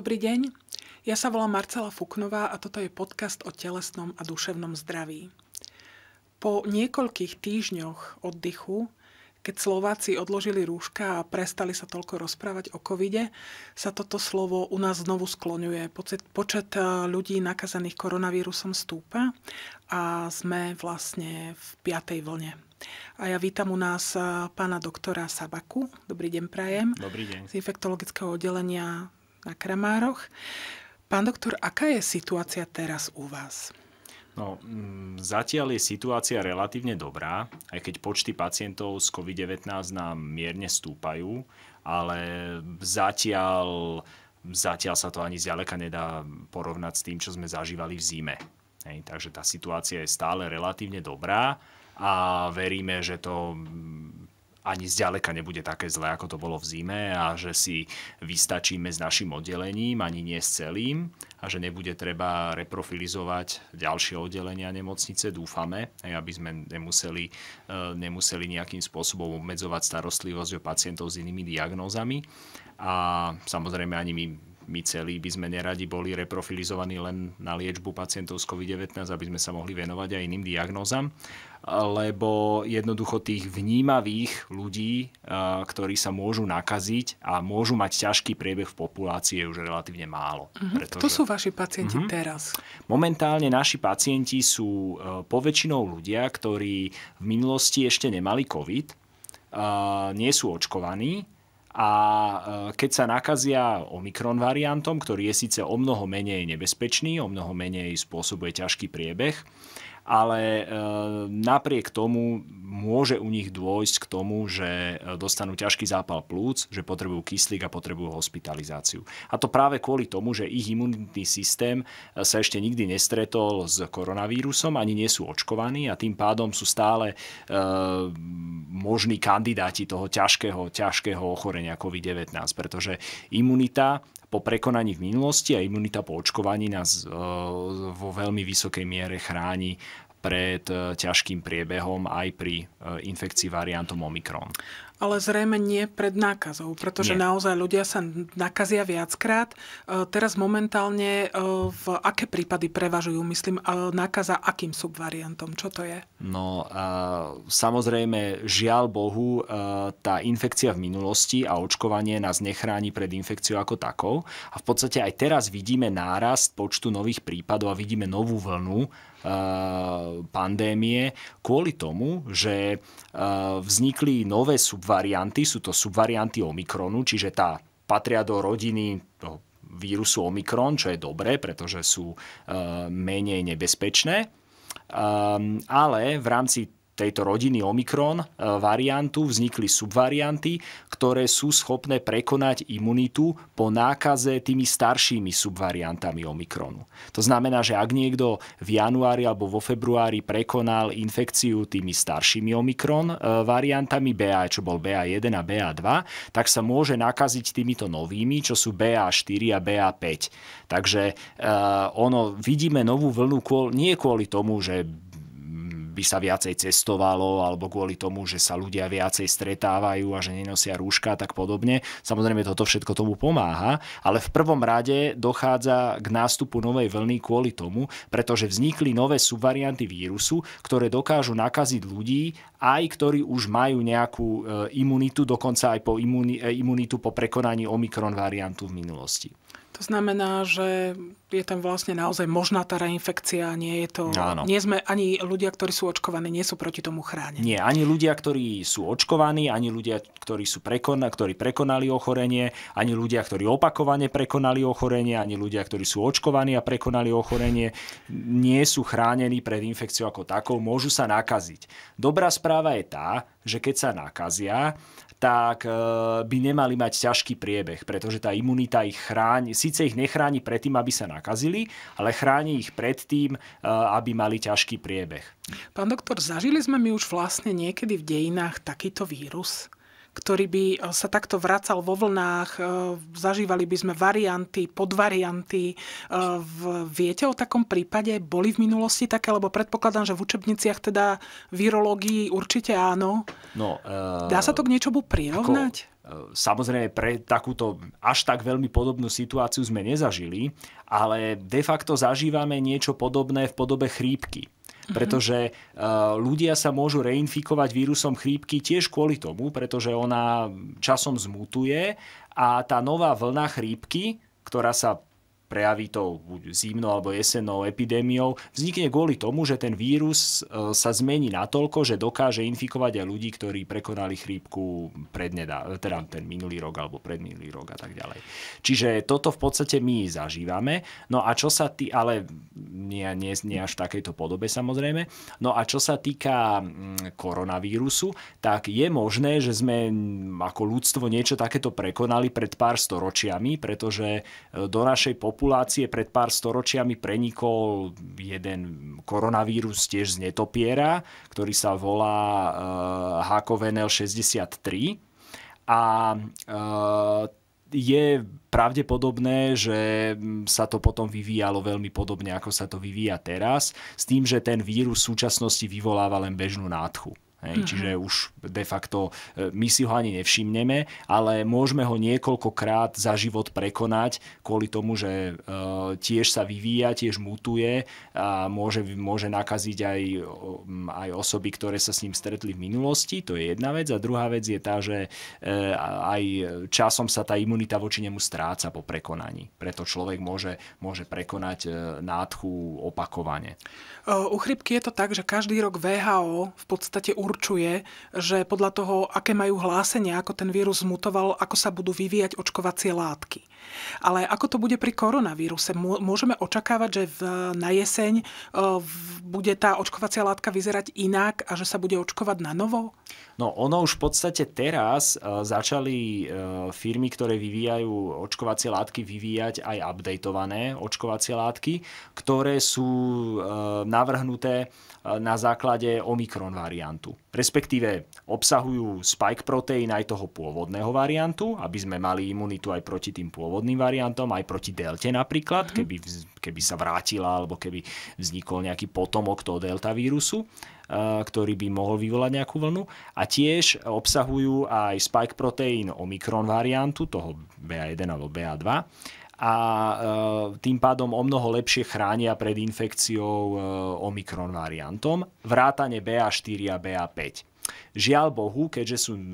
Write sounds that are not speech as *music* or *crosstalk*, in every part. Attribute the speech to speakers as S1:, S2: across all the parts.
S1: Dobrý deň, ja sa volám Marcela Fuknová a toto je podcast o telesnom a duševnom zdraví. Po niekoľkých týždňoch oddychu, keď Slováci odložili rúška a prestali sa toľko rozprávať o covide, sa toto slovo u nás znovu skloňuje. Počet, počet ľudí nakazaných koronavírusom stúpa a sme vlastne v piatej vlne. A ja vítam u nás e, pána doktora Sabaku. Dobrý deň, Prajem. Dobrý deň. Z infektologického oddelenia na Kramároch. Pán doktor, aká je situácia teraz u vás?
S2: No, mm, zatiaľ je situácia relatívne dobrá, aj keď počty pacientov z COVID-19 nám mierne stúpajú, ale zatiaľ, zatiaľ sa to ani zďaleka nedá porovnať s tým, čo sme zažívali v zime. Hej, takže tá situácia je stále relatívne dobrá a veríme, že to mm, ani zďaleka nebude také zlé, ako to bolo v zime a že si vystačíme s našim oddelením, ani nie s celým a že nebude treba reprofilizovať ďalšie oddelenia nemocnice, dúfame, aby sme nemuseli, e, nemuseli nejakým spôsobom obmedzovať starostlivosť o pacientov s inými diagnózami a samozrejme ani my my celí by sme neradi boli reprofilizovaní len na liečbu pacientov s COVID-19, aby sme sa mohli venovať aj iným diagnózam, lebo jednoducho tých vnímavých ľudí, eh, ktorí sa môžu nakaziť a môžu mať ťažký priebeh v populácii, je už relatívne málo. Mm-hmm. Pretože... Kto sú vaši pacienti uh-huh. teraz? Momentálne naši pacienti sú eh, poväčšinou ľudia, ktorí v minulosti ešte nemali COVID, eh, nie sú očkovaní, a e, keď sa nakazia Omikron variantom, ktorý je síce o mnoho menej nebezpečný, o mnoho menej spôsobuje ťažký priebeh, ale e, napriek tomu môže u nich dôjsť k tomu, že e, dostanú ťažký zápal plúc, že potrebujú kyslík a potrebujú hospitalizáciu. A to práve kvôli tomu, že ich imunitný systém e, sa ešte nikdy nestretol s koronavírusom, ani nie sú očkovaní a tým pádom sú stále e, možní kandidáti toho ťažkého, ťažkého ochorenia COVID-19, pretože imunita po prekonaní v minulosti a imunita po očkovaní nás e, vo veľmi vysokej miere chráni pred e, ťažkým priebehom aj pri e, infekcii variantom Omikron
S1: ale zrejme nie pred nákazou, pretože nie. naozaj ľudia sa nakazia viackrát. E, teraz momentálne e, v aké prípady prevažujú, myslím, e, nákaza akým subvariantom? Čo to je?
S2: No, a samozrejme, žiaľ Bohu, tá infekcia v minulosti a očkovanie nás nechráni pred infekciou ako takou. A v podstate aj teraz vidíme nárast počtu nových prípadov a vidíme novú vlnu pandémie kvôli tomu, že vznikli nové subvarianty varianty, sú to subvarianty Omikronu, čiže tá patria do rodiny toho no, vírusu Omikron, čo je dobré, pretože sú eh, menej nebezpečné. Ehm, ale v rámci tejto rodiny Omikron e, variantu vznikli subvarianty, ktoré sú schopné prekonať imunitu po nákaze tými staršími subvariantami Omikronu. To znamená, že ak niekto v januári alebo vo februári prekonal infekciu tými staršími Omikron e, variantami BA, čo bol BA1 a BA2, tak sa môže nakaziť týmito novými, čo sú BA4 a BA5. Takže uh, ono vidíme novú vlnu kvôli, nie kvôli tomu, že aby sa viacej cestovalo alebo kvôli tomu, že sa ľudia viacej stretávajú a že nenosia rúška a tak podobne. Samozrejme toto všetko tomu pomáha, ale v prvom rade dochádza k nástupu novej vlny kvôli tomu, pretože vznikli nové subvarianty vírusu, ktoré dokážu nakaziť ľudí, aj ktorí už majú nejakú e, imunitu, dokonca aj po e, imunitu po prekonaní Omikron variantu v minulosti.
S1: To znamená, že je tam vlastne naozaj možná tá reinfekcia, nie je to... Áno. Nie sme ani ľudia, ktorí sú očkovaní, nie sú proti tomu chránení.
S2: Nie, ani ľudia, ktorí sú očkovaní, ani ľudia, ktorí, sú prekon, ktorí prekonali ochorenie, ani ľudia, ktorí opakovane prekonali ochorenie, ani ľudia, ktorí sú očkovaní a prekonali ochorenie, nie sú chránení pred infekciou ako takou, môžu sa nakaziť. Dobrá správa je tá, že keď sa nakazia, tak e, by nemali mať ťažký priebeh, pretože tá imunita ich chráni, síce ich nechráni pred tým, aby sa nakazili, ale chráni ich pred tým, e, aby mali ťažký priebeh.
S1: Pán doktor, zažili sme my už vlastne niekedy v dejinách takýto vírus? ktorý by e, sa takto vracal vo vlnách. E, zažívali by sme varianty, podvarianty. E, viete o takom prípade? Boli v minulosti také? Lebo predpokladám, že v učebniciach teda virológii určite áno.
S2: No, uh, Dá sa to
S1: k niečomu prirovnať?
S2: Ako, Samozrejme, pre takúto až tak veľmi podobnú situáciu sme nezažili, ale de facto zažívame niečo podobné v podobe chrípky Mm-hmm. pretože eh, ľudia sa môžu reinfikovať vírusom chrípky tiež kvôli tomu, pretože ona časom zmutuje a tá nová vlna chrípky, ktorá sa prejaví to buď zimnou alebo jesennou epidémiou, vznikne kvôli tomu, že ten vírus e, sa zmení natoľko, že dokáže infikovať aj ľudí, ktorí prekonali chrípku prednedá, teda ten minulý rok alebo predminulý rok a tak ďalej. Čiže toto v podstate my zažívame. No a čo sa tý, ale nie, nie, nie až v takejto podobe samozrejme. No a čo sa týka mm, koronavírusu, tak je možné, že sme ako ľudstvo niečo takéto prekonali pred pár storočiami, pretože e, do našej populácie populácie pred pár storočiami prenikol jeden koronavírus tiež z netopiera, ktorý sa volá HKVNL eh, 63 a eh, je pravdepodobné, že sa to potom vyvíjalo veľmi podobne, ako sa to vyvíja teraz, s tým, že ten vírus v súčasnosti vyvoláva len bežnú nádchu. Hej, mhm. čiže už de facto e, my si ho ani nevšimneme, ale môžeme ho niekoľkokrát za život prekonať kvôli tomu, že e, tiež sa vyvíja, tiež mutuje a môže, môže nakaziť aj, mm, aj osoby, ktoré sa s ním stretli v minulosti. To je jedna vec. A druhá vec je tá, že e, aj časom sa tá imunita voči nemu stráca po prekonaní. Preto človek môže, môže prekonať nádchu opakovane.
S1: U chrypky je to tak, že každý rok VHO v podstate určí určuje, že podľa toho, aké majú hlásenia, ako ten vírus zmutoval, ako sa budú vyvíjať očkovacie látky. Ale ako to bude pri koronavíruse? Môžeme očakávať, že v, na jeseň e, v, bude tá očkovacia látka vyzerať inak a že sa bude očkovať na novo?
S2: No ono už v podstate teraz e, začali e, firmy, ktoré vyvíjajú očkovacie látky, vyvíjať aj updateované očkovacie látky, ktoré sú e, navrhnuté na základe Omikron variantu. Respektíve obsahujú spike proteín aj toho pôvodného variantu, aby sme mali imunitu aj proti tým pôvodným variantom, aj proti delte napríklad, mhm. keby, keby sa vrátila alebo keby vznikol nejaký potomok toho delta vírusu ktorý by mohol vyvolať nejakú vlnu. A tiež obsahujú aj spike protein omikron variantu, toho BA1 alebo BA2 a e, tým pádom o mnoho lepšie chránia pred infekciou e, Omikron variantom, vrátane BA4 a BA5. Žiaľ Bohu, keďže sú e,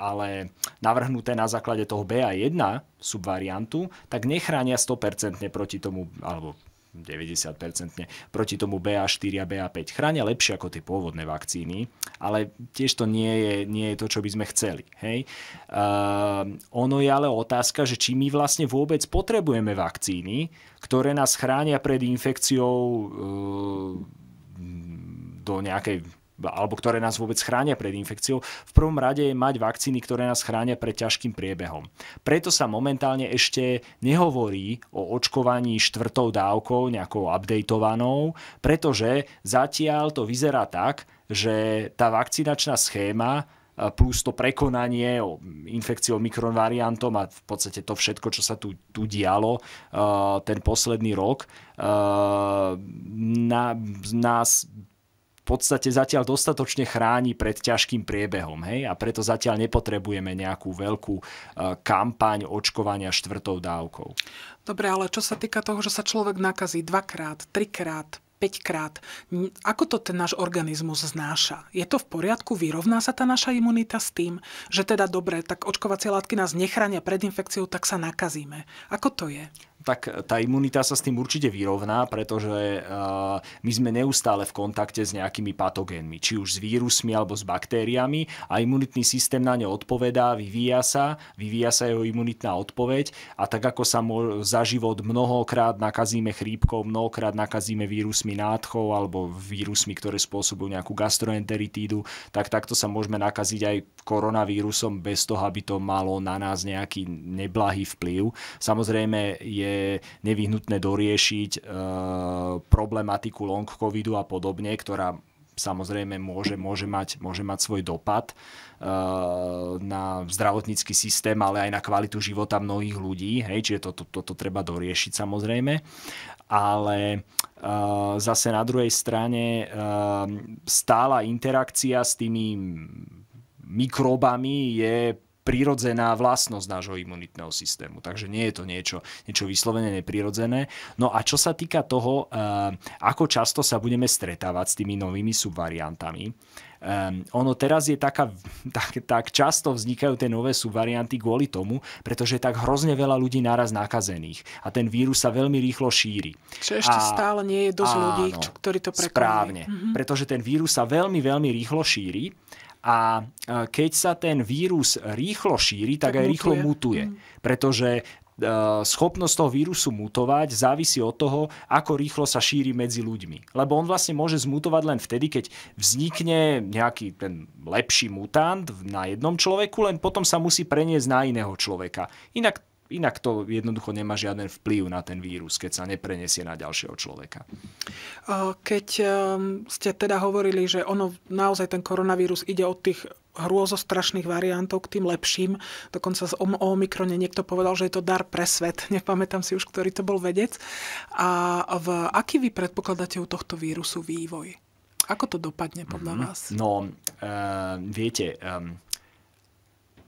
S2: ale navrhnuté na základe toho BA1 subvariantu, tak nechránia 100% proti tomu, alebo 90% proti tomu BA4 a BA5. Chránia lepšie ako tie pôvodné vakcíny, ale tiež to nie je, nie je to, čo by sme chceli. Hej? Uh, ono je ale otázka, že či my vlastne vôbec potrebujeme vakcíny, ktoré nás chránia pred infekciou uh, do nejakej alebo ktoré nás vôbec chránia pred infekciou, v prvom rade je mať vakcíny, ktoré nás chránia pred ťažkým priebehom. Preto sa momentálne ešte nehovorí o očkovaní štvrtou dávkou, nejakou updatovanou, pretože zatiaľ to vyzerá tak, že tá vakcinačná schéma plus to prekonanie o infekciou mikron variantom a v podstate to všetko, čo sa tu, tu dialo ten posledný rok, na, nás podstate zatiaľ dostatočne chráni pred ťažkým priebehom. Hej? A preto zatiaľ nepotrebujeme nejakú veľkú e, kampaň očkovania
S1: štvrtou dávkou. Dobre, ale čo sa týka toho, že sa človek nakazí dvakrát, trikrát, 5 krát. Ako to ten náš organizmus znáša? Je to v poriadku? Vyrovná sa tá naša imunita s tým, že teda dobre, tak očkovacie látky nás nechránia pred infekciou, tak sa nakazíme. Ako to je?
S2: tak tá imunita sa s tým určite vyrovná, pretože eh, my sme neustále v kontakte s nejakými patogénmi, či už s vírusmi alebo s baktériami a imunitný systém na ne odpovedá, vyvíja sa, vyvíja sa jeho imunitná odpoveď a tak ako sa za život mnohokrát nakazíme chrípkou, mnohokrát nakazíme vírusmi nádchov alebo vírusmi, ktoré spôsobujú nejakú gastroenteritídu, tak takto sa môžeme nakaziť aj koronavírusom bez toho, aby to malo na nás nejaký neblahý vplyv. Samozrejme je nevyhnutné doriešiť eh, problematiku long covidu a podobne, ktorá samozrejme môže, môže, mať, môže mať svoj dopad eh, na zdravotnícky systém, ale aj na kvalitu života mnohých ľudí. Hej, čiže toto to, to, to treba doriešiť samozrejme. Ale eh, zase na druhej strane stála interakcia s tými mikrobami je Prirodzená vlastnosť nášho imunitného systému. Takže nie je to niečo, niečo vyslovene neprirodzené. No a čo sa týka toho, eh, ako často sa budeme stretávať s tými novými subvariantami, Um, ono teraz je taká, *laughs* tak, tak často vznikajú tie nové subvarianty kvôli tomu, pretože je tak hrozne veľa ľudí naraz nakazených a ten vírus sa veľmi rýchlo šíri.
S1: Čo ešte a, stále nie je dosť áno, ľudí, čo,
S2: ktorí to prekonajú. Správne, mm-hmm. pretože ten vírus sa veľmi, veľmi rýchlo šíri a e, keď sa ten vírus rýchlo šíri, tak, tak aj mutuje. rýchlo mutuje. Mm. Pretože e, schopnosť toho vírusu mutovať závisí od toho, ako rýchlo sa šíri medzi ľuďmi. Lebo on vlastne môže zmutovať len vtedy, keď vznikne nejaký ten lepší mutant na jednom človeku, len potom sa musí preniesť na iného človeka. Inak inak to jednoducho nemá žiaden vplyv na ten vírus, keď sa neprenesie na ďalšieho človeka.
S1: Keď ehm, ste teda hovorili, že ono naozaj ten koronavírus ide od tých hrôzostrašných variantov k tým lepším. Dokonca o Omikrone niekto povedal, že je to dar pre svet. *laughs* Nepamätám si už, ktorý to bol vedec. A v, aký vy predpokladáte u tohto vírusu vývoj? Ako to dopadne podľa mm-hmm. vás?
S2: No, uh, viete, um,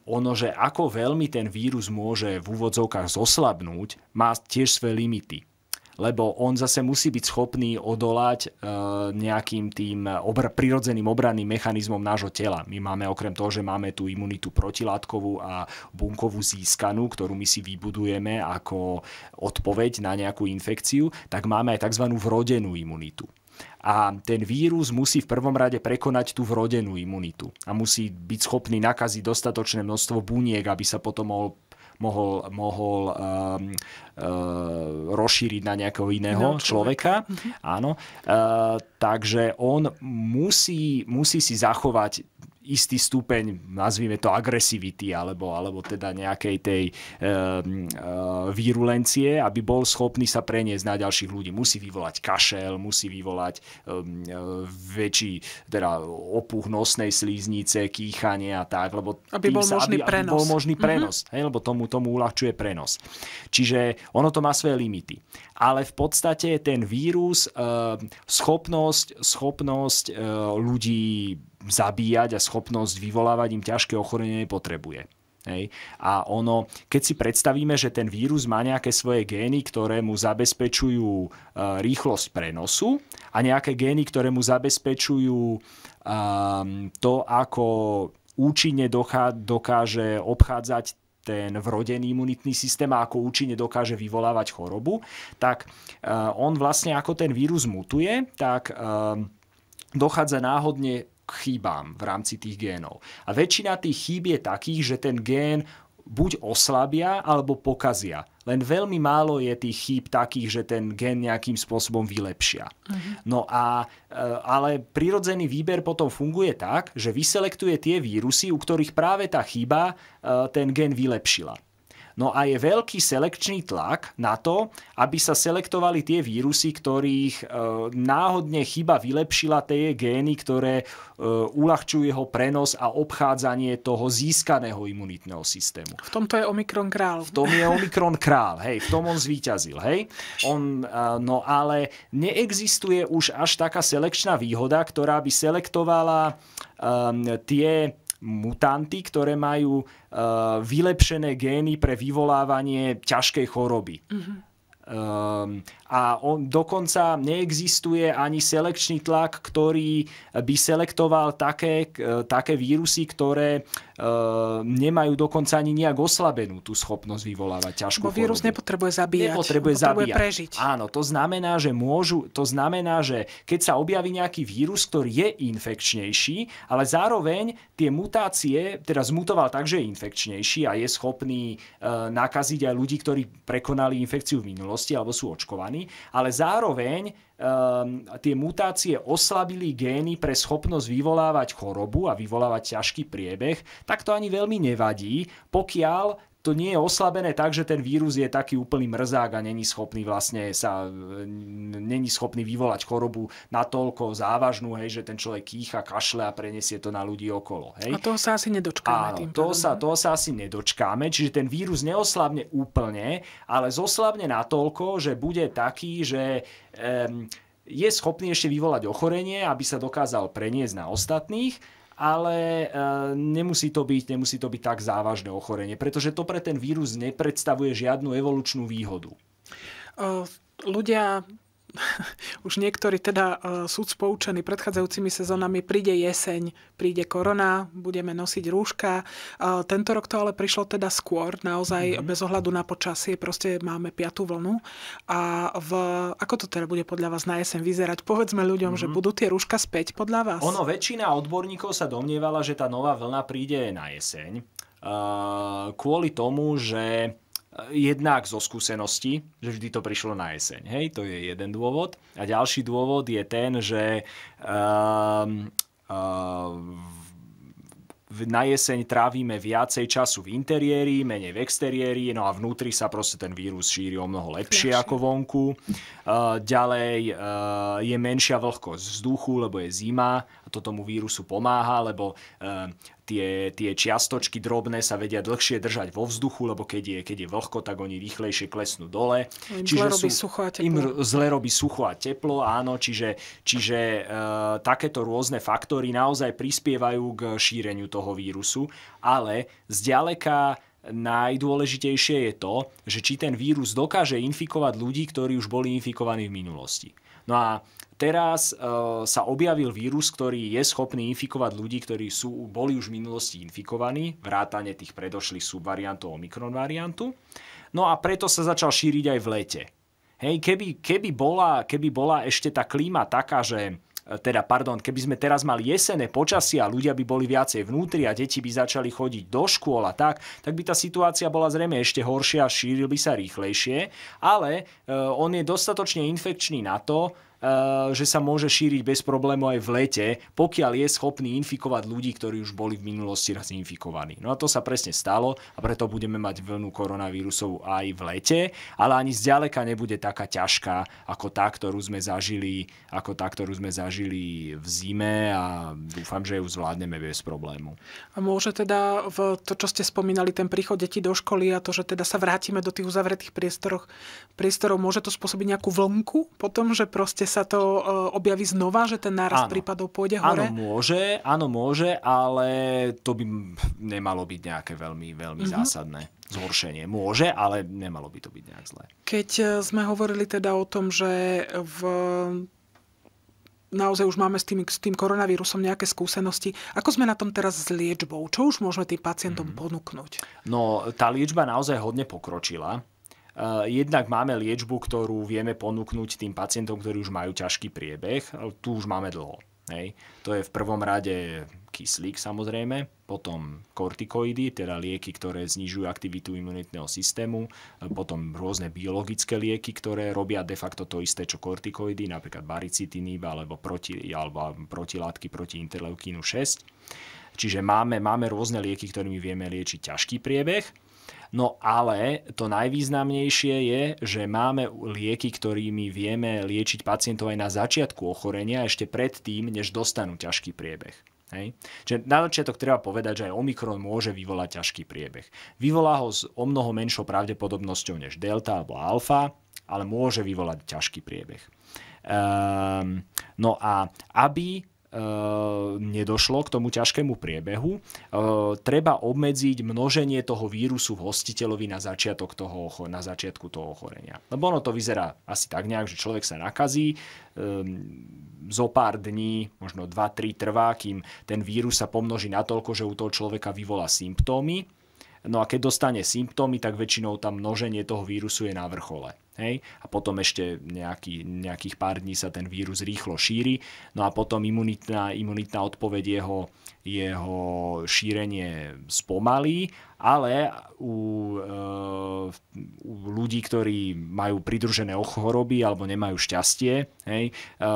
S2: ono, že ako veľmi ten vírus môže v úvodzovkách zoslabnúť, má tiež svoje limity. Lebo on zase musí byť schopný odolať e, nejakým tým obr- prirodzeným obranným mechanizmom nášho tela. My máme okrem toho, že máme tú imunitu protilátkovú a bunkovú získanú, ktorú my si vybudujeme ako odpoveď na nejakú infekciu, tak máme aj tzv. vrodenú imunitu a ten vírus musí v prvom rade prekonať tú vrodenú imunitu a musí byť schopný nakaziť dostatočné množstvo buniek, aby sa potom mohol mohol, mohol um, uh, rozšíriť na nejakého iného no, človeka. človeka. Mhm. Áno. Uh, takže on musí, musí si zachovať istý stupeň, nazvime to agresivity, alebo, alebo teda nejakej tej e, eh, e, eh, virulencie, aby bol schopný sa preniesť na ďalších ľudí. Musí vyvolať kašel, musí vyvolať e, väčší teda opuch nosnej slíznice, kýchanie a tak, lebo aby bol, sa, možný aby, aby bol možný mhm. prenos, mm-hmm. hej, lebo tomu, tomu uľahčuje prenos. Čiže ono to má svoje limity. Ale v podstate ten vírus, e, schopnosť, schopnosť e, ľudí zabíjať a schopnosť vyvolávať im ťažké ochorenie nepotrebuje. Hej. A ono, keď si predstavíme, že ten vírus má nejaké svoje gény, ktoré mu zabezpečujú e, rýchlosť prenosu a nejaké gény, ktoré mu zabezpečujú ehm, to, ako účinne dokáže obchádzať ten vrodený imunitný systém a ako účinne dokáže vyvolávať chorobu, tak e, on vlastne ako ten vírus mutuje, tak ehm, dochádza náhodne chýbám v rámci tých génov. A väčšina tých chýb je takých, že ten gén buď oslabia alebo pokazia. Len veľmi málo je tých chýb takých, že ten gen nejakým spôsobom vylepšia. Uh-huh. No a e, ale prírodzený výber potom funguje tak, že vyselektuje tie vírusy, u ktorých práve tá chyba e, ten gen vylepšila. No a je veľký selekčný tlak na to, aby sa selektovali tie vírusy, ktorých e, náhodne chyba vylepšila tie gény, ktoré e, uľahčujú jeho prenos a obchádzanie toho získaného imunitného systému.
S1: V tomto je Omikron král. V tom je Omikron
S2: král, hej, v tom on zvíťazil, hej. On, e, no ale neexistuje už až taká selekčná výhoda, ktorá by selektovala e, tie mutanty, ktoré majú uh, vylepšené gény pre vyvolávanie ťažkej choroby. Mm-hmm. Um, a on dokonca neexistuje ani selekčný tlak, ktorý by selektoval také, e, také vírusy, ktoré Ehm, nemajú dokonca ani nejak oslabenú tú schopnosť vyvolávať ťažkú Bo vírus chorobu.
S1: nepotrebuje zabíjať. Nepotrebuje, potrebuje zabíjať. prežiť. Áno,
S2: to znamená, že môžu, to znamená, že keď sa objaví nejaký vírus, ktorý je infekčnejší, ale zároveň tie mutácie, teda zmutoval tak, že je infekčnejší a je schopný e, nakaziť aj ľudí, ktorí prekonali infekciu v minulosti alebo sú očkovaní, ale zároveň Ehm, tie mutácie oslabili gény pre schopnosť vyvolávať chorobu a vyvolávať ťažký priebeh, tak to ani veľmi nevadí, pokiaľ to nie je oslabené tak, že ten vírus je taký úplný mrzák a není schopný vlastne sa, není schopný vyvolať chorobu natoľko závažnú, hej, že ten človek kýcha, kašle a preniesie to na ľudí okolo. Hej. A toho sa asi nedočkáme. Áno, tým toho, sa, toho sa asi nedočkáme, čiže ten vírus neoslabne úplne, ale zoslabne natoľko, že bude taký, že... Um, je schopný ešte vyvolať ochorenie, aby sa dokázal preniesť na ostatných ale e, nemusí to byť, nemusí to byť tak závažné ochorenie, pretože to pre ten vírus nepredstavuje žiadnu evolučnú výhodu.
S1: Ľudia už niektorí teda e, sú spoučení predchádzajúcimi sezónami, príde jeseň, príde korona, budeme nosiť rúška. E, tento rok to ale prišlo teda skôr, naozaj mm-hmm. bez ohľadu na počasie, proste máme piatú vlnu. A v, ako to teda bude podľa vás na jeseň vyzerať? Povedzme ľuďom, mm-hmm. že mhm. budú tie rúška späť podľa vás? Ono,
S2: väčšina odborníkov sa domnievala, že tá nová vlna príde na jeseň. Uh, kvôli tomu, že jednak zo skúsenosti, že vždy to prišlo na jeseň. Hej, to je jeden dôvod. A ďalší dôvod je ten, že um, um, na jeseň trávime viacej času v interiéri, menej v exteriéri, no a vnútri sa proste ten vírus šíri o mnoho lepšie Lepšie. ako vonku. Uh, ďalej uh, je menšia vlhkosť vzduchu, lebo je zima a to tomu vírusu pomáha, lebo uh, tie, tie čiastočky drobné sa vedia dlhšie držať vo vzduchu, lebo keď je, keď je vlhko, tak oni rýchlejšie klesnú dole. Im čiže zle robí sú, sucho a teplo. Im zle robí sucho a teplo, áno. Čiže, čiže e, takéto rôzne faktory naozaj prispievajú k šíreniu toho vírusu, ale zďaleka najdôležitejšie je to, že či ten vírus dokáže infikovať ľudí, ktorí už boli infikovaní v minulosti. No a teraz e, sa objavil vírus, ktorý je schopný infikovať ľudí, ktorí sú, boli už v minulosti infikovaní, vrátane tých predošlých subvariantov Omikron variantu. No a preto sa začal šíriť aj v lete. Hej, keby, keby, bola, keby bola ešte tá klíma taká, že teda pardon, keby sme teraz mali jesené počasie a ľudia by boli viacej vnútri a deti by začali chodiť do škôl a tak, tak by tá situácia bola zrejme ešte horšia a šíril by sa rýchlejšie, ale e, on je dostatočne infekčný na to, Eh, že sa môže šíriť bez problémov aj v lete, pokiaľ je schopný infikovať ľudí, ktorí už boli v minulosti raz infikovaní. No a to sa presne stalo a preto budeme mať vlnu koronavírusov aj v lete, ale ani zďaleka nebude taká ťažká ako tá, ktorú sme zažili,
S1: ako tá, ktorú sme zažili v zime a dúfam, že ju zvládneme bez problému. A môže teda v to, čo ste spomínali, ten príchod detí do školy a to, že teda sa vrátime do tých uzavretých priestorov, priestorov môže to spôsobiť nejakú vlnku potom, že proste sa to e, objaví znova, že ten náraz áno. prípadov pôjde hore? Áno,
S2: môže, áno, môže, ale to by nemalo byť nejaké veľmi, veľmi mm-hmm. zásadné zhoršenie. Môže, ale nemalo by to byť nejak zlé.
S1: Keď e, sme hovorili teda o tom, že v naozaj už máme s tým, s tým koronavírusom nejaké skúsenosti. Ako sme na tom teraz s liečbou? Čo už môžeme tým pacientom mm. ponúknuť?
S2: No, tá liečba naozaj hodne pokročila. Eh, jednak máme liečbu, ktorú vieme ponúknuť tým pacientom, ktorí už majú ťažký priebeh, ale tu už máme dlho. Hej. To je v prvom rade kyslík samozrejme, potom kortikoidy, teda lieky, ktoré znižujú aktivitu imunitného systému, eh, potom rôzne biologické lieky, ktoré robia de facto to isté, čo kortikoidy, napríklad baricitinib alebo, proti, alebo protilátky proti interleukínu 6. Čiže máme, máme rôzne lieky, ktorými vieme liečiť ťažký priebeh No ale to najvýznamnejšie je, že máme lieky, ktorými vieme liečiť pacientov aj na začiatku ochorenia, ešte predtým, než dostanú ťažký priebeh. Hej. Čiže na začiatok treba povedať, že aj Omikron môže vyvolať ťažký priebeh. Vyvolá ho s o mnoho menšou pravdepodobnosťou než delta alebo alfa, ale môže vyvolať ťažký priebeh. Ehm, no a aby E, nedošlo k tomu ťažkému priebehu, e, treba obmedziť množenie toho vírusu v hostiteľovi na, začiatok toho, na začiatku toho ochorenia. Lebo ono to vyzerá asi tak nejak, že človek sa nakazí, e, zo pár dní, možno 2-3 trvá, kým ten vírus sa pomnoží natoľko, že u toho človeka vyvolá symptómy. No a keď dostane symptómy, tak väčšinou tam množenie toho vírusu je na vrchole. Hej? A potom ešte nejaký, nejakých pár dní sa ten vírus rýchlo šíri. No a potom imunitná, imunitná odpoveď jeho, jeho šírenie spomalí, ale u, e, u ľudí, ktorí majú pridružené choroby alebo nemajú šťastie, hej, e,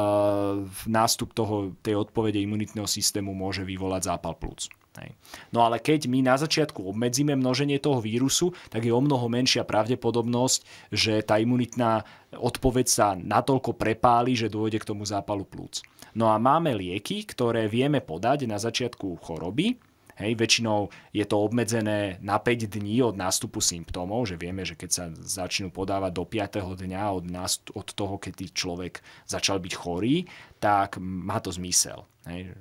S2: nástup toho, tej odpovede imunitného systému môže vyvolať zápal plúc. Hej. No ale keď my na začiatku obmedzíme množenie toho vírusu, tak je o mnoho menšia pravdepodobnosť, že tá imunitná odpoveď sa natoľko prepáli, že dôjde k tomu zápalu plúc. No a máme lieky, ktoré vieme podať na začiatku choroby, Hej, väčšinou je to obmedzené na 5 dní od nástupu symptómov, že vieme, že keď sa začnú podávať do 5. dňa od, nástup, od toho, keď človek začal byť chorý, tak má to zmysel. Hej,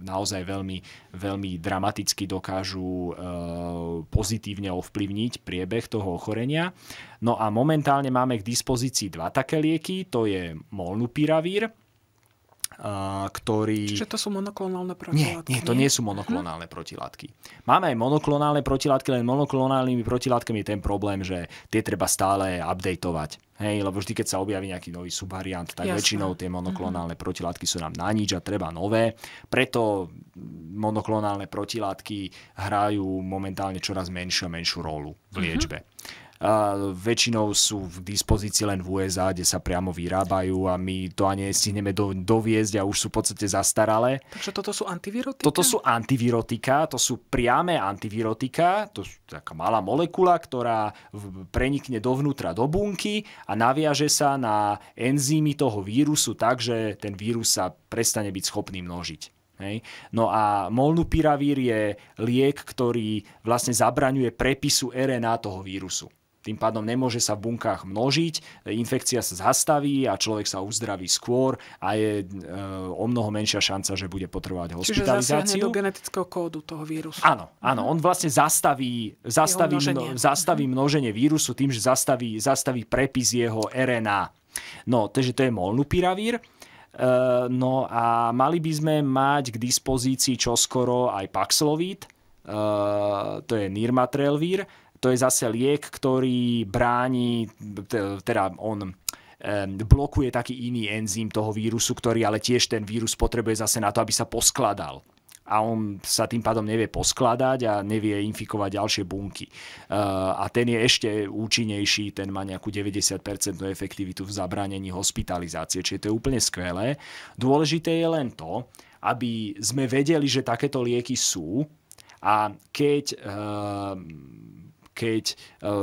S2: naozaj veľmi, veľmi dramaticky dokážu e, pozitívne ovplyvniť priebeh toho ochorenia. No a momentálne máme k dispozícii dva také lieky, to je molnupiravír, ktorý... Čiže
S1: to sú monoklonálne protilátky? Nie, nie to nie, nie sú monoklonálne
S2: hm. protilátky. Máme aj monoklonálne protilátky, len monoklonálnymi protilátkami je ten problém, že tie treba stále updateovať. Hej, lebo vždy, keď sa objaví nejaký nový subvariant, tak Jasne. väčšinou tie mhm. monoklonálne mm-hmm. protilátky sú nám na nič a treba nové. Preto monoklonálne protilátky hrajú momentálne čoraz menšiu a menšiu rolu v mhm. liečbe. Mm-hmm väčšinou sú v dispozícii len v USA, kde sa priamo vyrábajú a my to ani nestihneme do, doviezť a už sú v podstate zastaralé.
S1: Takže toto sú antivirotika? Toto
S2: sú antivirotika, to sú priame antivirotika, to sú taká malá molekula, ktorá prenikne dovnútra do bunky a naviaže sa na enzymy toho vírusu tak, že ten vírus sa prestane byť schopný množiť. Hej. No a molnupiravír je liek, ktorý vlastne zabraňuje prepisu RNA toho vírusu tým pádom nemôže sa v bunkách množiť, infekcia sa zastaví a človek sa uzdraví skôr a je e, o mnoho menšia šanca, že bude potrebovať hospitalizáciu. Čiže do
S1: genetického kódu toho vírusu. Áno,
S2: áno, on vlastne zastaví, zastaví, množenie. Mno, zastaví mhm. množenie vírusu tým, že zastaví, zastaví prepis jeho RNA. No, takže to je molnupiravír. E, no a mali by sme mať k dispozícii čoskoro aj Paxlovid, e, to je Nirmatrelvir, to je zase liek, ktorý bráni, teda on blokuje taký iný enzym toho vírusu, ktorý ale tiež ten vírus potrebuje zase na to, aby sa poskladal a on sa tým pádom nevie poskladať a nevie infikovať ďalšie bunky. E, a ten je ešte účinnejší, ten má nejakú 90% efektivitu v zabránení hospitalizácie, čiže to je úplne skvelé. Dôležité je len to, aby sme vedeli, že takéto lieky sú a keď e, keď e,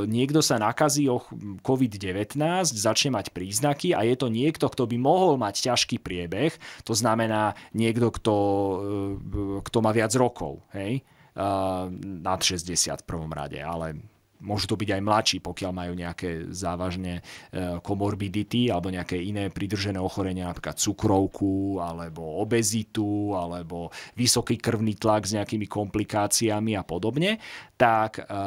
S2: niekto sa nakazí o COVID-19, začne mať príznaky a je to niekto, kto by mohol mať ťažký priebeh, to znamená niekto, kto, e, kto má viac rokov, hej? nad 60 v prvom rade, ale môžu to byť aj mladší, pokiaľ majú nejaké závažné e, komorbidity alebo nejaké iné pridržené ochorenia, napríklad cukrovku alebo obezitu alebo vysoký krvný tlak s nejakými komplikáciami a podobne, tak e, e,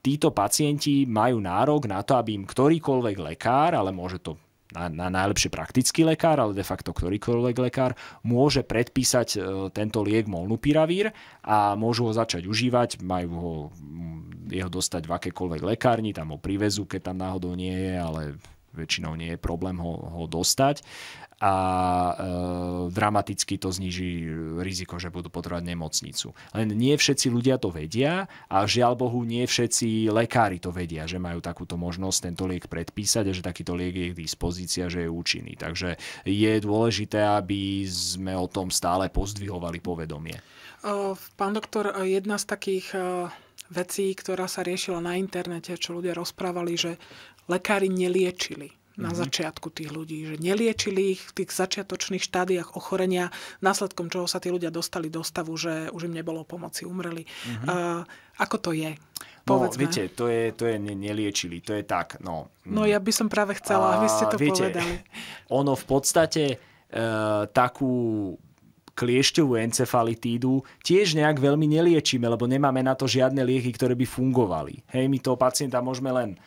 S2: títo pacienti majú nárok na to, aby im ktorýkoľvek lekár, ale môže to na, na najlepšie praktický lekár, ale de facto ktorýkoľvek lekár, môže predpísať e, tento liek molnupiravír a môžu ho začať užívať, majú ho, jeho dostať v akékoľvek lekárni, tam ho privezú, keď tam náhodou nie je, ale väčšinou nie je problém ho, ho dostať a e, dramaticky to zniží riziko, že budú potrebovať nemocnicu. Len nie všetci ľudia to vedia a žiaľ Bohu nie všetci lekári to vedia, že majú takúto možnosť tento liek predpísať a že takýto liek je k dispozícii a že je účinný. Takže je dôležité, aby sme o tom stále pozdvihovali povedomie. E,
S1: pán doktor, jedna z takých e, vecí, ktorá sa riešila na internete, čo ľudia rozprávali, že lekári neliečili na mm-hmm. začiatku tých ľudí, že neliečili ich v tých začiatočných štádiách ochorenia, následkom čoho sa tí ľudia dostali do stavu, že už im nebolo pomoci, umreli. Mm-hmm. Uh, ako to je? No, Povedzme. No, viete,
S2: to je, to je neliečili, to je tak. No,
S1: no ja by som práve chcela, aby vy ste to viete, povedali.
S2: *laughs* Ono v podstate uh, takú kliešťovú encefalitídu tiež nejak veľmi neliečíme, lebo nemáme na to žiadne lieky, ktoré by fungovali. Hej, my toho pacienta môžeme len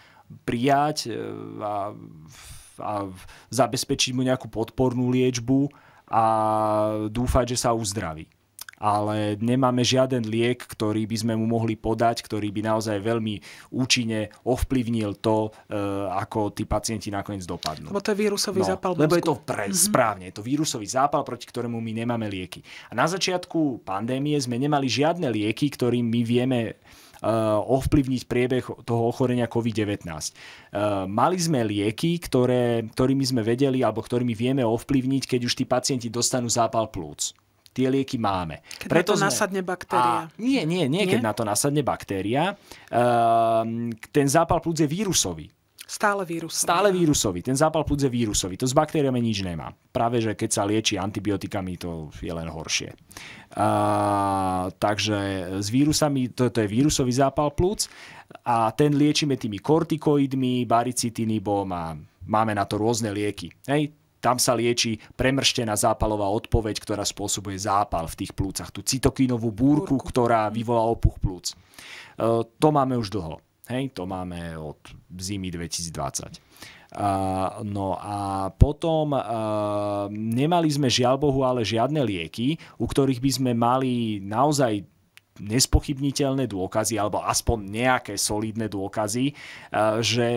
S2: prijať e, a, a zabezpečiť mu nejakú podpornú liečbu a dúfať, že sa uzdraví. Ale nemáme žiaden liek, ktorý by sme mu mohli podať, ktorý by naozaj veľmi účinne ovplyvnil to, e, ako tí pacienti nakoniec dopadnú.
S1: Lebo to je vírusový no, zápal. Lebo je
S2: to pre, mm-hmm. správne, je to vírusový zápal, proti ktorému my nemáme lieky. A na začiatku pandémie sme nemali žiadne lieky, ktorým my vieme Eh, ovplyvniť priebeh toho ochorenia COVID-19. Eh, mali sme lieky, ktoré, ktorými sme vedeli alebo ktorými vieme ovplyvniť, keď už tí pacienti dostanú zápal plúc tie lieky máme. Keď Preto na to sme... nasadne
S1: baktéria. A... Nie, nie, nie, nie, keď na
S2: to nasadne baktéria. Uh, ten zápal plúc je vírusový. Stále vírus. Stále vírusový. Ten zápal plúc je vírusový. To s baktériami nič nemá. Práve, že keď sa lieči antibiotikami, to je len horšie. Uh, takže s vírusami, to, to je vírusový zápal plúc a ten liečíme tými kortikoidmi, baricitinibom a máme na to rôzne lieky. Hej, tam sa lieči premrštená zápalová odpoveď, ktorá spôsobuje zápal v tých plúcach. Tú cytokínovú búrku, búrku. ktorá vyvolá opuch plúc. E, to máme už dlho. Hej, to máme od zimy 2020. Uh, no a potom uh, nemali sme žiaľ Bohu ale žiadne lieky, u ktorých by sme mali naozaj nespochybniteľné dôkazy, alebo aspoň nejaké solidné dôkazy, že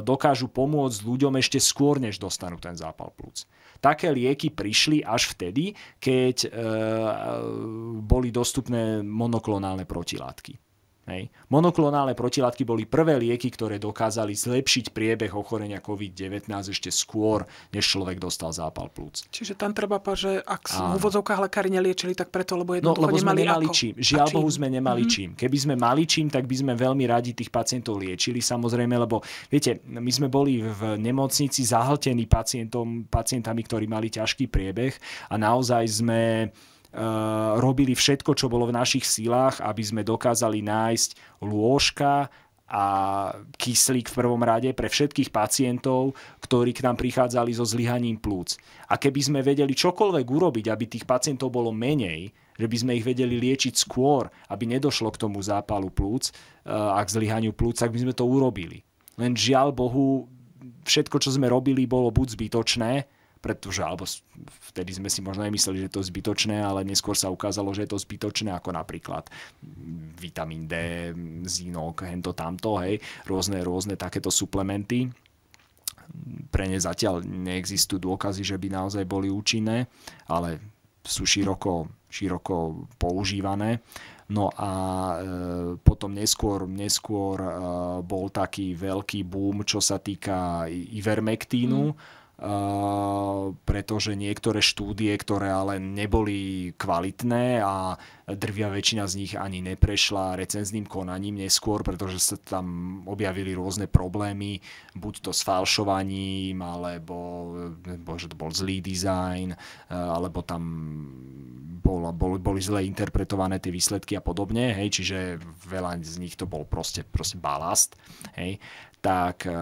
S2: dokážu pomôcť ľuďom ešte skôr, než dostanú ten zápal plúc. Také lieky prišli až vtedy, keď boli dostupné monoklonálne protilátky. Hej. Monoklonálne protilátky boli prvé lieky, ktoré dokázali zlepšiť priebeh ochorenia COVID-19 ešte skôr, než človek dostal zápal plúc.
S1: Čiže tam treba že ak sa v úvodzovkách lekári neliečili, tak preto, lebo no, jednoducho no, lebo sme nemali ako. čím. Žiaľ čím? Bohu sme nemali mm čím.
S2: Keby sme mali čím, tak by sme veľmi radi tých pacientov liečili, samozrejme, lebo viete, my sme boli v nemocnici zahltení pacientom, pacientami, ktorí mali ťažký priebeh a naozaj sme Eh, robili všetko, čo bolo v našich silách, aby sme dokázali nájsť lôžka a kyslík v prvom rade pre všetkých pacientov, ktorí k nám prichádzali so zlyhaním plúc. A keby sme vedeli čokoľvek urobiť, aby tých pacientov bolo menej, že by sme ich vedeli liečiť skôr, aby nedošlo k tomu zápalu plúc eh, a k zlyhaniu plúc, tak by sme to urobili. Len žiaľ Bohu, všetko, čo sme robili, bolo buď zbytočné, pretože, alebo vtedy sme si možno aj mysleli, že je to zbytočné, ale neskôr sa ukázalo, že je to zbytočné, ako napríklad vitamín D, zinok, hento, tamto, hej, rôzne, rôzne takéto suplementy. Pre ne zatiaľ neexistujú dôkazy, že by naozaj boli účinné, ale sú široko, široko používané. No a e, potom neskôr, neskôr e, bol taký veľký boom, čo sa týka ivermektínu. Mm Eh, pretože niektoré štúdie, ktoré ale neboli kvalitné a drvia väčšina z nich ani neprešla recenzným konaním neskôr, pretože sa tam objavili rôzne problémy, buď to s falšovaním, alebo eh, bože, to bol zlý dizajn, eh, alebo tam bol, bol, boli zle interpretované tie výsledky a podobne, hej, čiže veľa z nich to bol proste, proste balast, hej tak uh,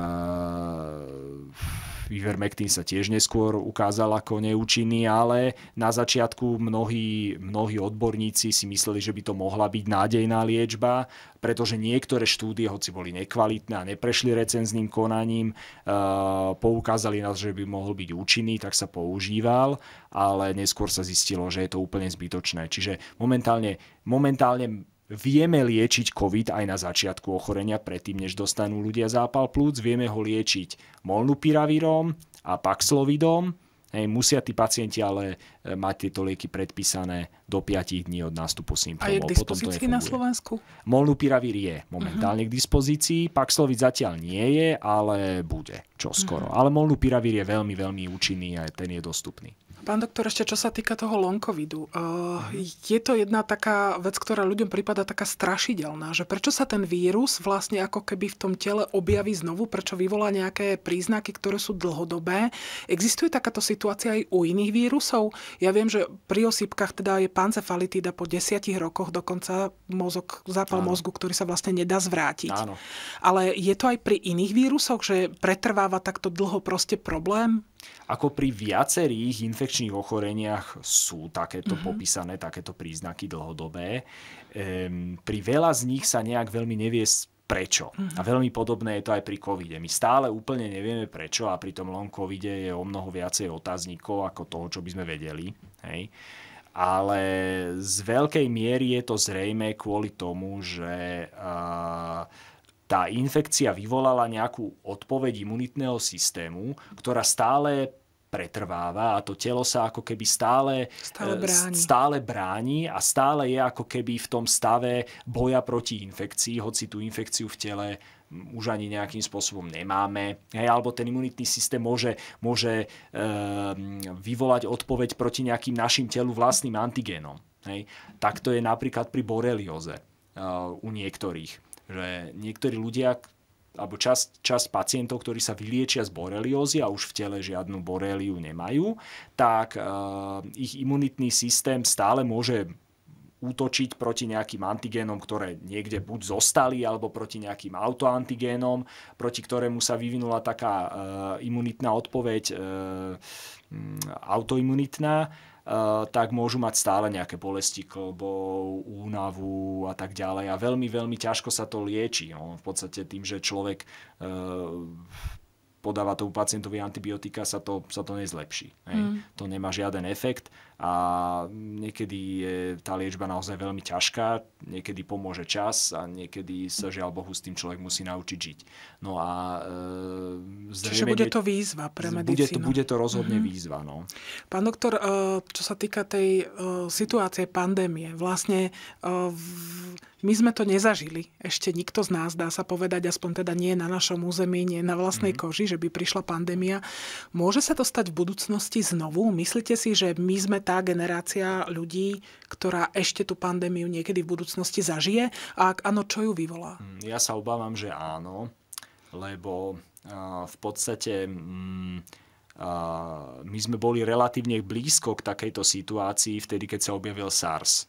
S2: eh, Ivermectin sa tiež neskôr ukázal ako neúčinný, ale na začiatku mnohí, mnohí odborníci si mysleli, že by to mohla byť nádejná liečba, pretože niektoré štúdie, hoci boli nekvalitné a neprešli recenzným konaním, uh, poukázali nás, že by mohol byť účinný, tak sa používal, ale neskôr sa zistilo, že je to úplne zbytočné. Čiže momentálne, momentálne Vieme liečiť COVID aj na začiatku ochorenia, predtým než dostanú ľudia zápal plúc. Vieme ho liečiť molnupiravírom a paxlovidom. Hej, musia tí pacienti ale e, mať tieto lieky predpísané do 5 dní od nástupu symptómov. A je k dispozícii na Slovensku? Molnupiravír je momentálne uh-huh. k dispozícii, Paxlovid zatiaľ nie je, ale bude čoskoro. Uh-huh. Ale molnupiravír je veľmi, veľmi účinný a ten je dostupný.
S1: Pán doktor, ešte čo sa týka toho lonkovidu. Eh, mhm. Je to jedna taká vec, ktorá ľuďom prípada taká strašidelná, že prečo sa ten vírus vlastne ako keby v tom tele objaví znovu, prečo vyvolá nejaké príznaky, ktoré sú dlhodobé. Existuje takáto situácia aj u iných vírusov? Ja viem, že pri osýpkach teda je pancefalitída po desiatich rokoch dokonca mozog, zápal Áno. mozgu, ktorý sa vlastne nedá zvrátiť. Áno. Ale je to aj pri iných vírusoch, že pretrváva takto dlho proste problém? Ako pri
S2: viacerých infekčných ochoreniach sú takéto mm-hmm. popísané, takéto príznaky dlhodobé. Ehm, pri veľa z nich sa nejak veľmi nevie prečo. Mm-hmm. A veľmi podobné je to aj pri covide. My stále úplne nevieme prečo a pri tom long covide je o mnoho viacej otáznikov ako toho, čo by sme vedeli. Hej ale z veľkej miery je to zrejme kvôli tomu, že uh, tá infekcia vyvolala nejakú odpoveď imunitného systému, ktorá stále pretrváva a to telo sa ako keby stále, stále, e, bráni. stále bráni a stále je ako keby v tom stave boja proti infekcii, hoci tú infekciu v tele už ani nejakým spôsobom nemáme. Hej, alebo ten imunitný systém môže, môže e, vyvolať odpoveď proti nejakým našim telu vlastným antigénom. Hej. Tak to je napríklad pri borelioze e, u niektorých že niektorí ľudia, alebo časť, čas pacientov, ktorí sa vyliečia z boreliózy a už v tele žiadnu boreliu nemajú, tak e, ich imunitný systém stále môže útočiť proti nejakým antigénom, ktoré niekde buď zostali, alebo proti nejakým autoantigénom, proti ktorému sa vyvinula taká e, imunitná odpoveď e, autoimunitná Eh, tak môžu mať stále nejaké bolesti klbov, únavu a tak ďalej. A veľmi, veľmi ťažko sa to lieči. No. V podstate tým, že človek eh, podáva tomu pacientovi antibiotika, sa to, sa to nezlepší. Hej. Mm. To nemá žiaden efekt a niekedy je tá liečba naozaj veľmi ťažká, niekedy pomôže čas a niekedy sa žiaľ Bohu s tým človek musí naučiť žiť. No a e, zrejme... Čiže bude to
S1: výzva pre medicínu. Bude
S2: to, bude to rozhodne mm výzva, no.
S1: Pán doktor, e, čo sa týka tej e, situácie pandémie, vlastne e, v my sme to nezažili. Ešte nikto z nás, dá sa povedať, aspoň teda nie na našom území, nie na vlastnej mm-hmm. koži, že by prišla pandémia. Môže sa to stať v budúcnosti znovu? Myslíte si, že my sme tá generácia ľudí, ktorá ešte tú pandémiu niekedy v budúcnosti zažije? A ak áno, čo ju vyvolá?
S2: Mm, ja sa obávam, že áno, lebo v podstate mm, my sme boli relatívne blízko k takejto situácii vtedy, keď sa objavil SARS.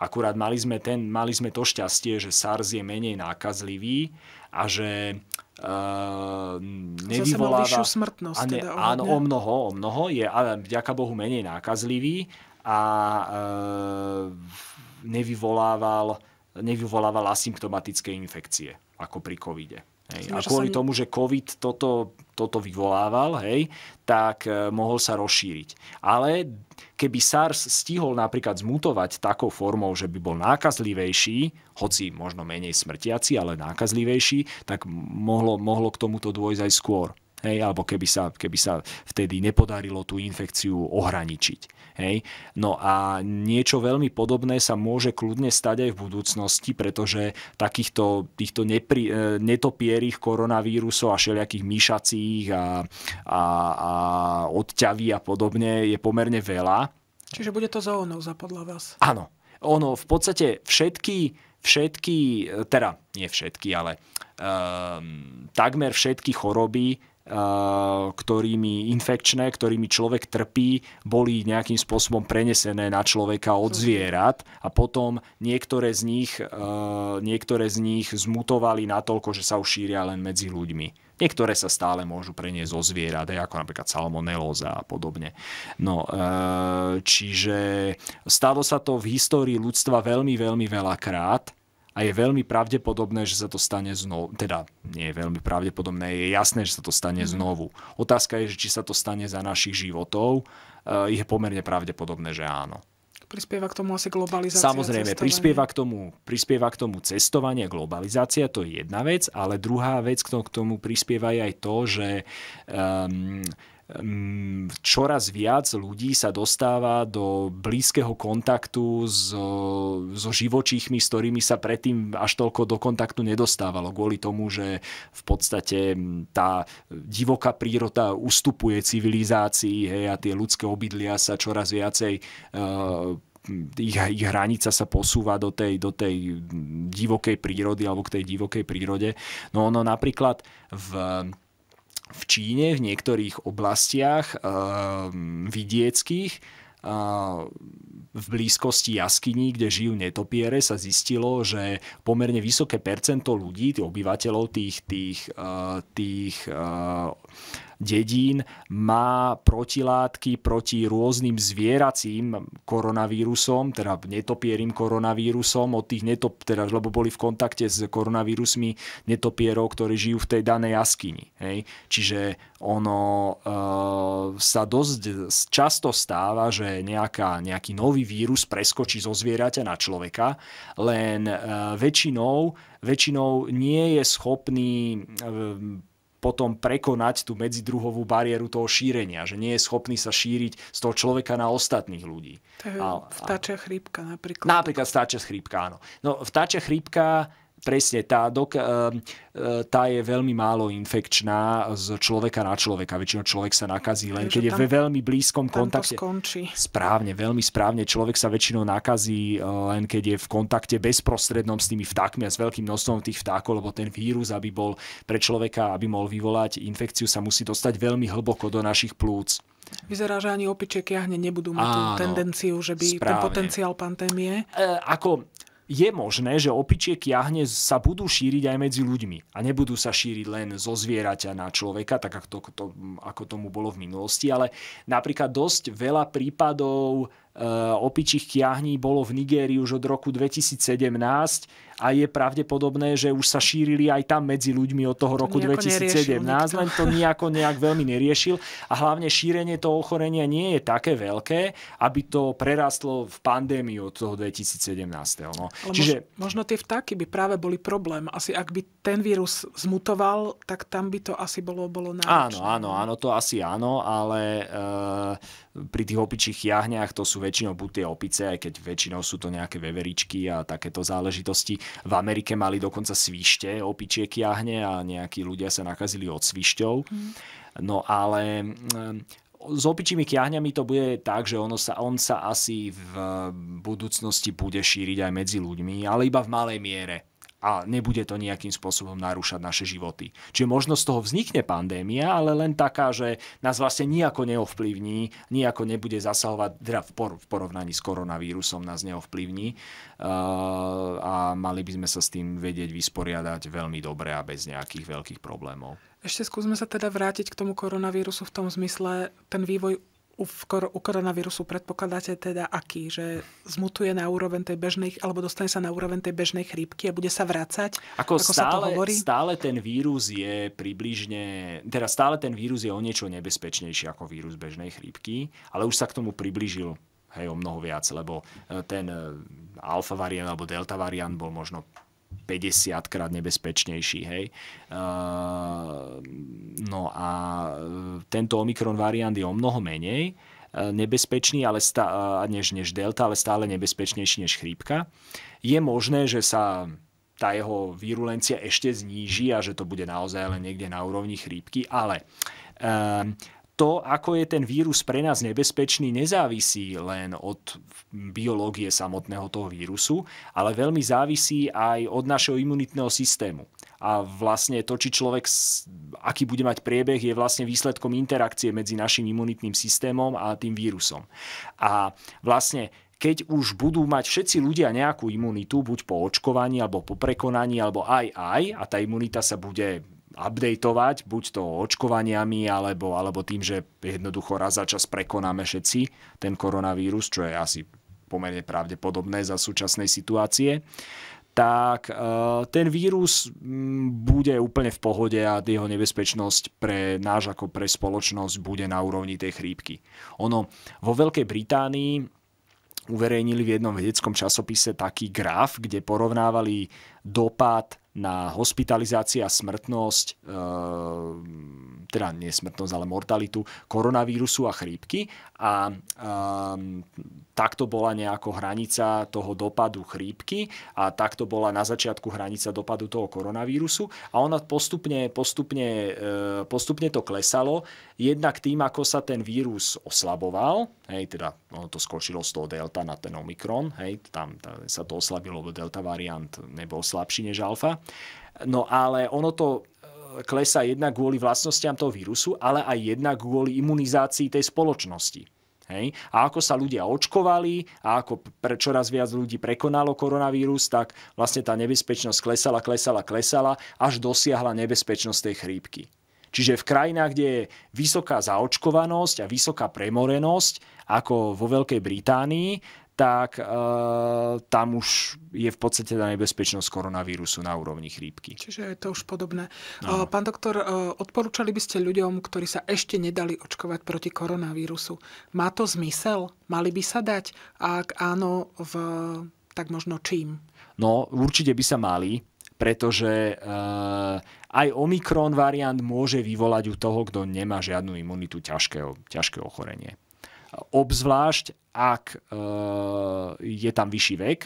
S2: Akurát mali sme, ten, mali sme to šťastie, že SARS je menej nákazlivý a že uh, nevyvoláva... Zase smrtnosť. ne, teda, áno, o mnoho, o mnoho. Je, ale vďaka Bohu, menej nákazlivý a uh, nevyvolával, nevyvolával asymptomatické infekcie, ako pri covide. Hej. A kvôli som... tomu, že COVID toto, toto vyvolával, hej, tak e, mohol sa rozšíriť. Ale keby SARS stihol napríklad zmutovať takou formou, že by bol nákazlivejší, hoci možno menej smrtiaci, ale nákazlivejší, tak mohlo, mohlo k tomuto dôjsť aj skôr hej, alebo keby sa, keby sa vtedy nepodarilo tú infekciu ohraničiť. Hej. No a niečo veľmi podobné sa môže kľudne stať aj v budúcnosti, pretože takýchto týchto nepri, e, netopierých koronavírusov a všelijakých myšacích a, a, a odťaví a podobne je pomerne veľa.
S1: Čiže bude to zoonóza podľa vás?
S2: Áno. Ono v podstate všetky, všetky e, teda nie všetky, ale um, takmer všetky choroby Eh, ktorými infekčné, ktorými človek trpí, boli nejakým spôsobom prenesené na človeka od zvierat a potom niektoré z nich, eh, niektoré z nich zmutovali natoľko, že sa už šíria len medzi ľuďmi. Niektoré sa stále môžu preniesť zo zvierat, ako napríklad salmonelóza a podobne. No, eh, čiže stalo sa to v histórii ľudstva veľmi, veľmi veľakrát a je veľmi pravdepodobné, že sa to stane znovu. Teda nie je veľmi pravdepodobné, je jasné, že sa to stane mhm. znovu. Otázka je, že či sa to stane za našich životov. Eh, je pomerne pravdepodobné, že áno.
S1: Prispieva k tomu asi globalizácia. Samozrejme, prispieva
S2: k, tomu, prispieva k tomu cestovanie, globalizácia, to je jedna vec, ale druhá vec, k tomu prispieva je aj to, že um, čoraz viac ľudí sa dostáva do blízkeho kontaktu so, so živočíchmi, s ktorými sa predtým až toľko do kontaktu nedostávalo. Kvôli tomu, že v podstate tá divoká príroda ustupuje civilizácii hej, a tie ľudské obydlia sa čoraz viacej uh, ich, ich hranica sa posúva do tej, do tej divokej prírody alebo k tej divokej prírode. No ono napríklad v v Číne, v niektorých oblastiach eh, vidieckých, eh, v blízkosti jaskyní, kde žijú netopiere, sa zistilo, že pomerne vysoké percento ľudí, tých obyvateľov tých, tých, eh, tých, tých dedín má protilátky proti rôznym zvieracím koronavírusom, teda netopierým koronavírusom, od tých netop, teda, lebo boli v kontakte s koronavírusmi netopierov, ktorí žijú v tej danej jaskyni. Hej? Čiže ono e, sa dosť často stáva, že nejaká, nejaký nový vírus preskočí zo zvieraťa na človeka, len e, väčšinou, väčšinou nie je schopný e, potom prekonať tú medzidruhovú bariéru toho šírenia, že nie je schopný sa šíriť z toho človeka na ostatných ľudí.
S1: To je a, vtáčia chrípka napríklad.
S2: Napríklad vtáčia chrípka, áno. No vtáčia chrípka Presne, tá, dok, eh, eh, tá je veľmi málo infekčná z človeka na človeka. Väčšinou človek sa nakazí len, keď je ve veľmi blízkom kontakte. skončí. Správne, veľmi správne. Človek sa väčšinou nakazí eh, len, keď je v kontakte bezprostrednom s tými vtákmi a s veľkým množstvom tých vtákov, lebo ten vírus, aby bol pre človeka, aby mohol vyvolať infekciu, sa musí dostať veľmi hlboko do našich plúc.
S1: Vyzerá, že ani opičie kiahne nebudú mať Áno, tú tendenciu, že by správne. ten potenciál pandémie. E,
S2: ako je možné, že opičie kiahne sa budú šíriť aj medzi ľuďmi a nebudú sa šíriť len zo zvieraťa na človeka, tak ako, to, to, ako tomu bolo v minulosti, ale napríklad dosť veľa prípadov e, opičích kiahní bolo v Nigérii už od roku 2017 a je pravdepodobné, že už sa šírili aj tam medzi ľuďmi od toho roku 2017, len to nejako nejak veľmi neriešil a hlavne šírenie toho ochorenia nie je také veľké, aby to prerastlo v pandémiu od toho 2017. No. Čiže...
S1: Možno tie vtáky by práve boli problém. Asi ak by ten vírus zmutoval, tak tam by to asi bolo, bolo náročné. Áno, áno, áno,
S2: to asi áno, ale e, pri tých opičích jahniach to sú väčšinou buď tie opice, aj keď väčšinou sú to nejaké veveričky a takéto záležitosti, v Amerike mali dokonca svište, opičie kiahne a nejakí ľudia sa nakazili od svišťov. Mm. No ale mm, s opičími kiahňami to bude tak, že ono sa, on sa asi v budúcnosti bude šíriť aj medzi ľuďmi, ale iba v malej miere a nebude to nejakým spôsobom narúšať naše životy. Čiže možno z toho vznikne pandémia, ale len taká, že nás vlastne nejako neovplyvní, nejako nebude zasahovať, teda v porovnaní s koronavírusom nás neovplyvní uh, a mali by sme sa s tým vedieť vysporiadať veľmi dobre a bez nejakých veľkých problémov.
S1: Ešte skúsme sa teda vrátiť k tomu koronavírusu v tom zmysle, ten vývoj u, u koronavírusu predpokladáte teda aký? Že zmutuje na úroveň tej bežnej, alebo dostane sa na úroveň tej bežnej chrípky a bude sa vrácať? Ako, ako stále, sa to hovorí?
S2: stále ten vírus je približne, teda stále ten vírus je o niečo nebezpečnejší ako vírus bežnej chrípky, ale už sa k tomu priblížil hej, o mnoho viac, lebo eh, ten eh, alfa variant alebo delta variant bol možno 50 krát nebezpečnejší. Hej. Ehm, no a e, tento Omikron variant je o mnoho menej e, nebezpečný, ale stá, e, než, než delta, ale stále nebezpečnejší než chrípka. Je možné, že sa tá jeho virulencia ešte zníži a že to bude naozaj len niekde na úrovni chrípky, ale uh, to, ako je ten vírus pre nás nebezpečný, nezávisí len od biológie samotného toho vírusu, ale veľmi závisí aj od našeho imunitného systému. A vlastne to, či človek, aký bude mať priebeh, je vlastne výsledkom interakcie medzi našim imunitným systémom a tým vírusom. A vlastne keď už budú mať všetci ľudia nejakú imunitu, buď po očkovaní, alebo po prekonaní, alebo aj aj, a tá imunita sa bude updateovať, buď to očkovaniami, alebo, alebo tým, že jednoducho raz za čas prekonáme všetci ten koronavírus, čo je asi pomerne pravdepodobné za súčasnej situácie, tak e, ten vírus mm, bude úplne v pohode a jeho nebezpečnosť pre náš ako pre spoločnosť bude na úrovni tej chrípky. Ono vo Veľkej Británii uverejnili v jednom vedeckom časopise taký graf, kde porovnávali dopad na hospitalizácia a smrtnosť ehm, teda smrtnosť, ale mortalitu koronavírusu a chrípky a um, ehm, takto bola nejako hranica toho dopadu chrípky a takto bola na začiatku hranica dopadu toho koronavírusu a ona postupne, postupne, ehm, postupne to klesalo jednak tým, ako sa ten vírus oslaboval, hej, teda ono to skočilo z toho delta na ten omikron, hej, tam, tam sa to oslabilo, lebo delta variant nebol slabší než alfa, No ale ono to klesá jednak kvôli vlastnostiam toho vírusu, ale aj jednak kvôli imunizácii tej spoločnosti. Hej. A ako sa ľudia očkovali a ako pre, čoraz viac ľudí prekonalo koronavírus, tak vlastne tá nebezpečnosť klesala, klesala, klesala, až dosiahla nebezpečnosť tej chrípky. Čiže v krajinách, kde je vysoká zaočkovanosť a vysoká premorenosť, ako vo Veľkej Británii, tak uh, tam už je v podstate tá nebezpečnosť koronavírusu na úrovni chrípky.
S1: Čiže je to už podobné. No. Pán doktor, eh, odporúčali by ste ľuďom, ktorí sa ešte nedali očkovať proti koronavírusu, má to zmysel? Mali by sa dať? A ak áno, v, tak možno čím?
S2: No, určite by sa mali, pretože uh, aj Omikron variant môže vyvolať u toho, kto nemá žiadnu imunitu ťažké, ťažké ochorenie obzvlášť ak e, je tam vyšší vek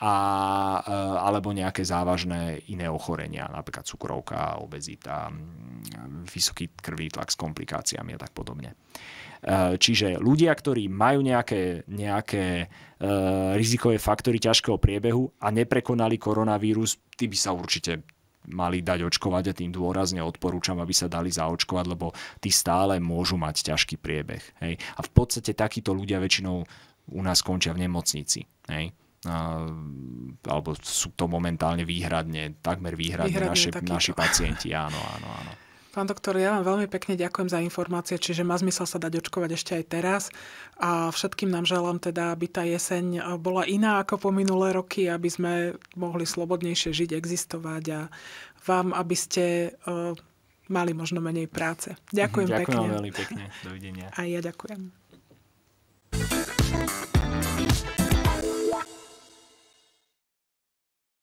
S2: a, e, alebo nejaké závažné iné ochorenia, napríklad cukrovka, obezita, vysoký krvý tlak s komplikáciami a tak podobne. E, čiže ľudia, ktorí majú nejaké, nejaké rizikové faktory ťažkého priebehu a neprekonali koronavírus, tí by sa určite mali dať očkovať a tým dôrazne odporúčam, aby sa dali zaočkovať, lebo tí stále môžu mať ťažký priebeh. Hej. A v podstate takíto ľudia väčšinou u nás končia v nemocnici. Hej. A, alebo sú to momentálne výhradne, takmer výhradne, výhradne naše, naši pacienti. Áno,
S1: áno, áno. Pán doktor, ja vám veľmi pekne ďakujem za informácie, čiže má zmysel sa dať očkovať ešte aj teraz. A všetkým nám želám teda, aby tá jeseň e, bola iná ako po minulé roky, aby sme mohli slobodnejšie žiť, existovať a vám, aby ste uh, mali možno menej práce. Ďakujem, mhm, ďakujem pekne. Ďakujem veľmi pekne. Dovidenia. A ja ďakujem.